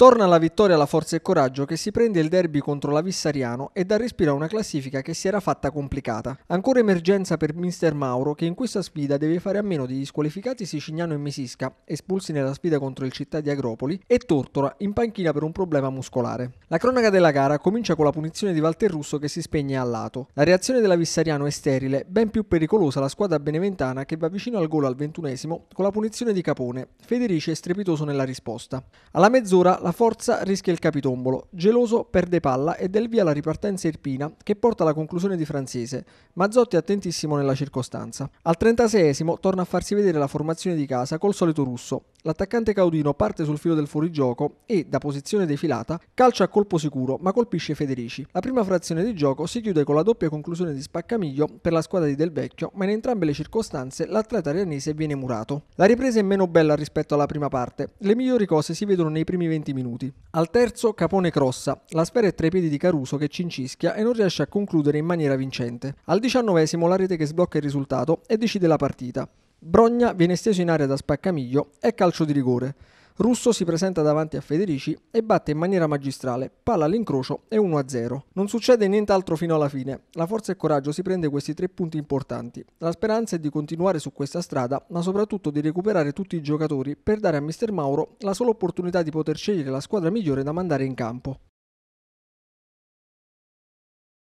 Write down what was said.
Torna la vittoria alla forza e coraggio che si prende il derby contro la Vissariano e dà respiro a una classifica che si era fatta complicata. Ancora emergenza per mister Mauro che in questa sfida deve fare a meno degli squalificati Sicignano e Misisca, espulsi nella sfida contro il Città di Agropoli, e Tortora in panchina per un problema muscolare. La cronaca della gara comincia con la punizione di Walter Russo che si spegne a lato. La reazione della Vissariano è sterile, ben più pericolosa la squadra beneventana che va vicino al gol al ventunesimo con la punizione di Capone. Federici è strepitoso nella risposta. Alla mezz'ora la la forza rischia il capitombolo, geloso perde palla e del via la ripartenza irpina che porta alla conclusione di Francese, Mazzotti attentissimo nella circostanza. Al 36 torna a farsi vedere la formazione di casa col solito russo, L'attaccante Caudino parte sul filo del fuorigioco e, da posizione defilata, calcia a colpo sicuro, ma colpisce Federici. La prima frazione di gioco si chiude con la doppia conclusione di Spaccamiglio per la squadra di Del Vecchio, ma in entrambe le circostanze l'atleta arianese viene murato. La ripresa è meno bella rispetto alla prima parte. Le migliori cose si vedono nei primi 20 minuti. Al terzo, Capone crossa. La sfera è tra i piedi di Caruso che cincischia e non riesce a concludere in maniera vincente. Al diciannovesimo la rete che sblocca il risultato e decide la partita. Brogna viene steso in area da spaccamiglio e calcio di rigore. Russo si presenta davanti a Federici e batte in maniera magistrale, palla all'incrocio e 1-0. Non succede nient'altro fino alla fine, la forza e il coraggio si prende questi tre punti importanti. La speranza è di continuare su questa strada, ma soprattutto di recuperare tutti i giocatori per dare a Mister Mauro la sola opportunità di poter scegliere la squadra migliore da mandare in campo.